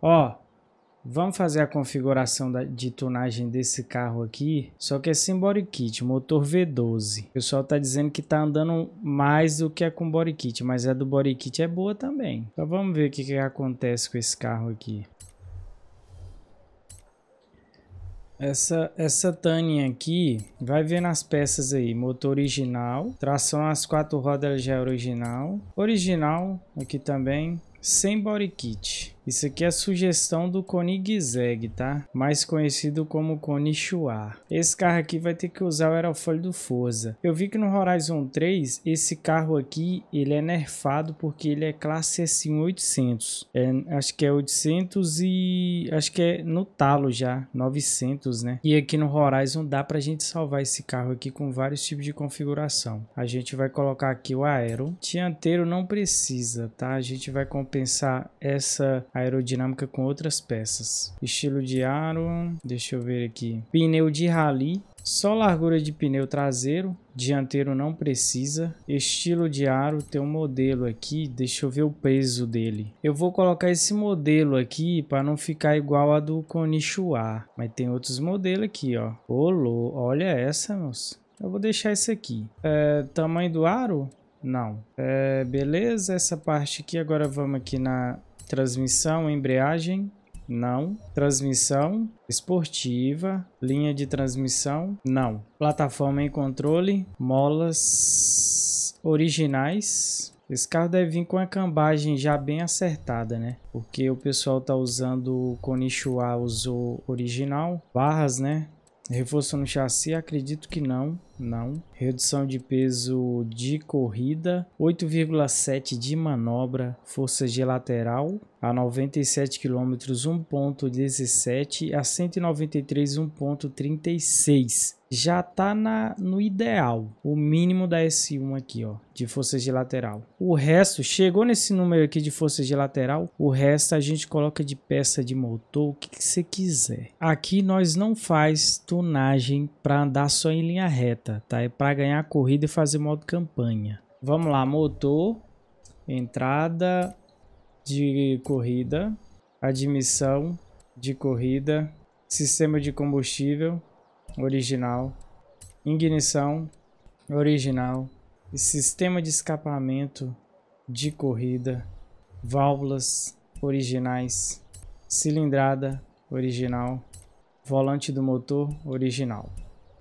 Ó, vamos fazer a configuração da, de tunagem desse carro aqui, só que é sem body kit, motor V12. O pessoal tá dizendo que tá andando mais do que é com body kit, mas a do body kit é boa também. Então vamos ver o que, que acontece com esse carro aqui. Essa, essa Tânia aqui, vai ver nas peças aí, motor original, tração as quatro rodas já é original, original aqui também, sem body kit. Isso aqui é sugestão do Koenigsegg, tá? Mais conhecido como Konishuá. Esse carro aqui vai ter que usar o aerofólio do Forza. Eu vi que no Horizon 3, esse carro aqui, ele é nerfado porque ele é classe assim s 800. É, acho que é 800 e... acho que é no talo já, 900, né? E aqui no Horizon dá pra gente salvar esse carro aqui com vários tipos de configuração. A gente vai colocar aqui o aero. Tianteiro não precisa, tá? A gente vai compensar essa aerodinâmica com outras peças. Estilo de aro, deixa eu ver aqui. Pneu de rally, só largura de pneu traseiro, dianteiro não precisa. Estilo de aro, tem um modelo aqui, deixa eu ver o peso dele. Eu vou colocar esse modelo aqui para não ficar igual a do Konishiwa, mas tem outros modelos aqui, ó. Olô, olha essa, moço. Eu vou deixar esse aqui. É, tamanho do aro? Não. É, beleza, essa parte aqui. Agora vamos aqui na Transmissão, embreagem? Não. Transmissão esportiva, linha de transmissão? Não. Plataforma em controle, molas originais. Esse carro deve vir com a cambagem já bem acertada, né? Porque o pessoal tá usando o Konishiwa usou original, barras, né? Reforço no chassi, acredito que não. Não. Redução de peso de corrida, 8,7 de manobra, força de lateral a 97 km 1.17 a 193 1.36. Já tá na no ideal, o mínimo da S1 aqui, ó, de força de lateral. O resto chegou nesse número aqui de força de lateral, o resto a gente coloca de peça de motor, o que, você quiser. Aqui nós não faz tunagem para andar só em linha reta meta, tá? É para ganhar a corrida e fazer modo campanha. Vamos lá, motor, entrada de corrida, admissão de corrida, sistema de combustível original, ignição original, sistema de escapamento de corrida, válvulas originais, cilindrada original, volante do motor original.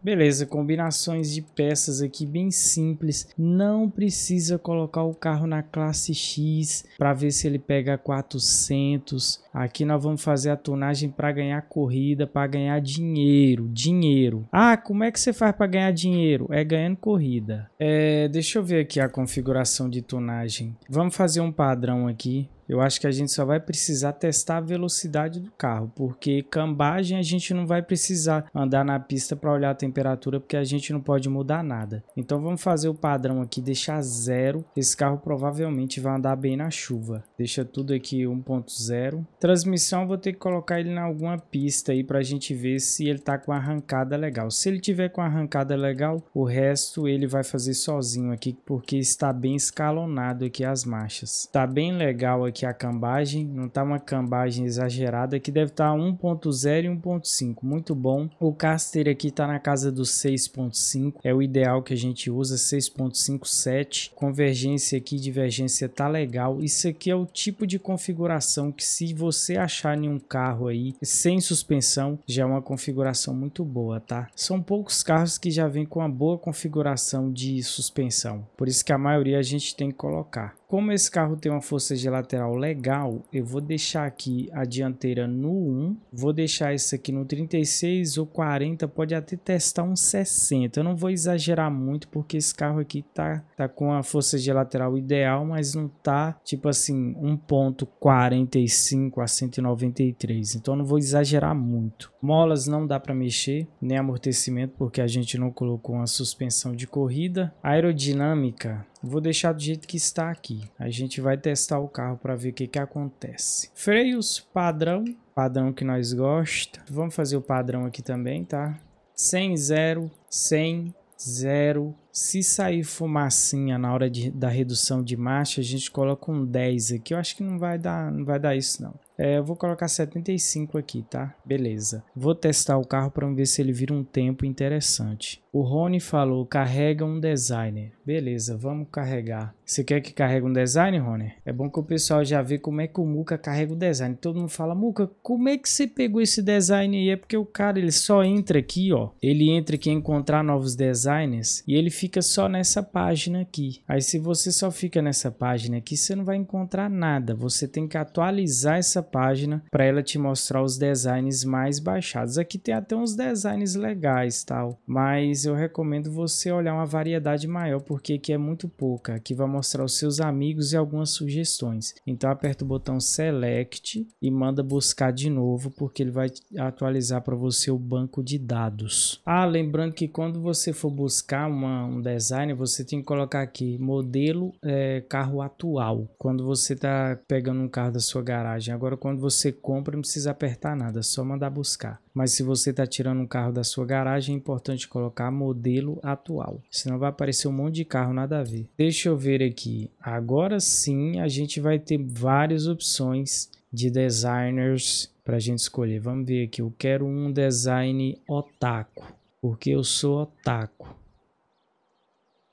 Beleza, combinações de peças aqui bem simples. Não precisa colocar o carro na classe X para ver se ele pega 400. Aqui nós vamos fazer a tonagem para ganhar corrida, para ganhar dinheiro, dinheiro. Ah, como é que você faz para ganhar dinheiro? É ganhando corrida. É, deixa eu ver aqui a configuração de tonagem. Vamos fazer um padrão aqui. Eu acho que a gente só vai precisar testar a velocidade do carro, porque cambagem a gente não vai precisar andar na pista para olhar a temperatura, porque a gente não pode mudar nada. Então vamos fazer o padrão aqui, deixar zero. Esse carro provavelmente vai andar bem na chuva. Deixa tudo aqui 1.0. Transmissão vou ter que colocar ele em alguma pista aí para a gente ver se ele está com arrancada legal. Se ele tiver com arrancada legal, o resto ele vai fazer sozinho aqui, porque está bem escalonado aqui as marchas. Está bem legal aqui aqui a cambagem, não tá uma cambagem exagerada, aqui deve estar tá 1.0 e 1.5, muito bom. O caster aqui tá na casa dos 6.5, é o ideal que a gente usa, 6.57. Convergência aqui, divergência tá legal. Isso aqui é o tipo de configuração que se você achar em um carro aí sem suspensão, já é uma configuração muito boa, tá? São poucos carros que já vem com uma boa configuração de suspensão. Por isso que a maioria a gente tem que colocar. Como esse carro tem uma força de lateral legal, eu vou deixar aqui a dianteira no 1, vou deixar isso aqui no 36 ou 40, pode até testar um 60. Eu não vou exagerar muito porque esse carro aqui tá, tá com a força de lateral ideal, mas não tá tipo assim 1.45 a 193, então eu não vou exagerar muito. Molas não dá para mexer, nem amortecimento, porque a gente não colocou uma suspensão de corrida. Aerodinâmica, vou deixar do jeito que está aqui. A gente vai testar o carro para ver o que, que acontece. Freios padrão, padrão que nós gosta. Vamos fazer o padrão aqui também, tá? 100, 0, 100, 0, se sair fumacinha na hora de, da redução de marcha, a gente coloca um 10 aqui. Eu acho que não vai dar, não vai dar isso não. É, eu vou colocar 75 aqui, tá? Beleza. Vou testar o carro para ver se ele vira um tempo interessante. O Rony falou, carrega um designer. Beleza, vamos carregar. Você quer que carregue um designer, Rony? É bom que o pessoal já vê como é que o Muca carrega o design. Todo mundo fala, Muca, como é que você pegou esse design aí? É porque o cara, ele só entra aqui, ó. Ele entra aqui em encontrar novos designers e ele fica só nessa página aqui. Aí se você só fica nessa página aqui, você não vai encontrar nada. Você tem que atualizar essa página para ela te mostrar os designs mais baixados. Aqui tem até uns designs legais, tal, mas eu recomendo você olhar uma variedade maior porque aqui é muito pouca. Aqui vai mostrar os seus amigos e algumas sugestões. Então aperta o botão select e manda buscar de novo porque ele vai atualizar para você o banco de dados. Ah, lembrando que quando você for buscar uma, um design, você tem que colocar aqui modelo é, carro atual. Quando você está pegando um carro da sua garagem. Agora, quando você compra, não precisa apertar nada, é só mandar buscar. Mas se você está tirando um carro da sua garagem, é importante colocar modelo atual. Senão vai aparecer um monte de carro nada a ver. Deixa eu ver aqui. Agora sim, a gente vai ter várias opções de designers para a gente escolher. Vamos ver aqui. Eu quero um design otaku, porque eu sou otaku.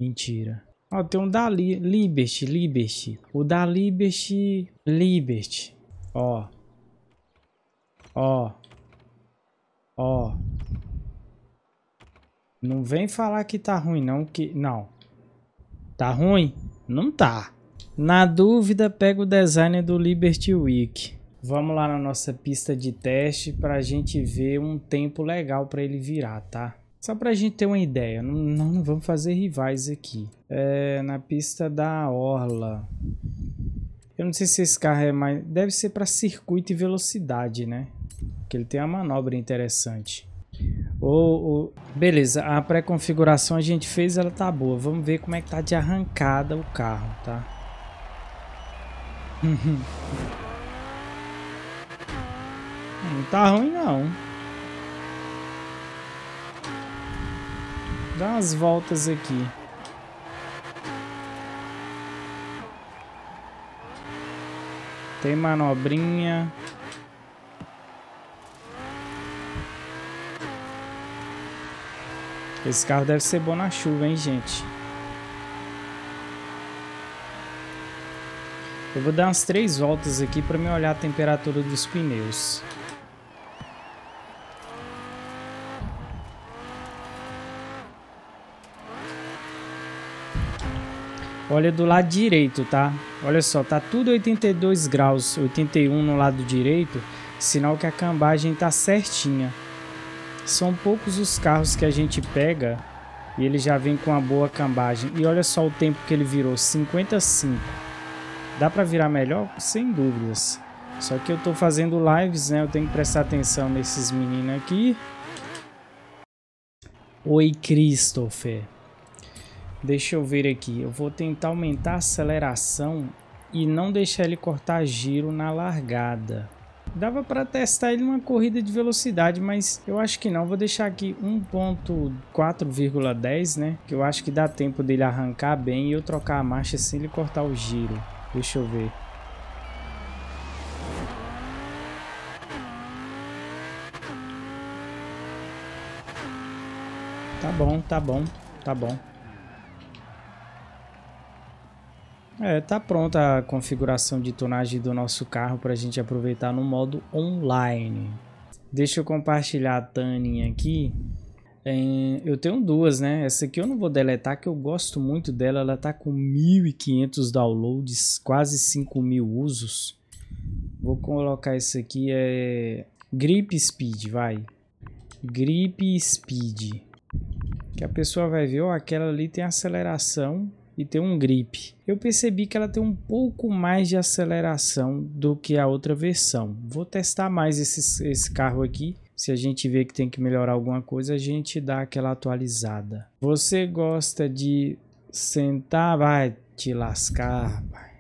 Mentira. Ó, tem um da Li Liberty, Liberty. O da Liberty, Liberty. Ó. Ó. Ó. Não vem falar que tá ruim, não. Que... Não. Tá ruim? Não tá. Na dúvida, pega o designer do Liberty Week. Vamos lá na nossa pista de teste para a gente ver um tempo legal para ele virar, tá? Só pra gente ter uma ideia, não, não vamos fazer rivais aqui. É, na pista da Orla. Eu não sei se esse carro é mais... Deve ser para circuito e velocidade, né? Porque ele tem uma manobra interessante. Ou, ou... Beleza, a pré-configuração a gente fez, ela tá boa. Vamos ver como é que tá de arrancada o carro, tá? não tá ruim, não. dar umas voltas aqui. Tem manobrinha. Esse carro deve ser bom na chuva, hein, gente? Eu vou dar umas três voltas aqui para me olhar a temperatura dos pneus. Olha do lado direito, tá? Olha só, tá tudo 82 graus, 81 no lado direito, sinal que a cambagem tá certinha. São poucos os carros que a gente pega e ele já vem com uma boa cambagem. E olha só o tempo que ele virou, 55. Dá para virar melhor? Sem dúvidas. Só que eu tô fazendo lives, né? Eu tenho que prestar atenção nesses meninos aqui. Oi, Christopher. Deixa eu ver aqui. Eu vou tentar aumentar a aceleração e não deixar ele cortar giro na largada. Dava para testar ele numa corrida de velocidade, mas eu acho que não. Vou deixar aqui 1.4,10, né? Que eu acho que dá tempo dele arrancar bem e eu trocar a marcha sem ele cortar o giro. Deixa eu ver. Tá bom, tá bom, tá bom. É, tá pronta a configuração de tonagem do nosso carro para a gente aproveitar no modo online. Deixa eu compartilhar a taninha aqui. É, eu tenho duas, né? Essa aqui eu não vou deletar, que eu gosto muito dela. Ela tá com 1.500 downloads, quase 5.000 usos. Vou colocar isso aqui, é... Grip Speed, vai. Grip Speed. Que a pessoa vai ver, ó, aquela ali tem aceleração e tem um grip. Eu percebi que ela tem um pouco mais de aceleração do que a outra versão. Vou testar mais esse, esse carro aqui. Se a gente vê que tem que melhorar alguma coisa, a gente dá aquela atualizada. Você gosta de sentar? Vai te lascar,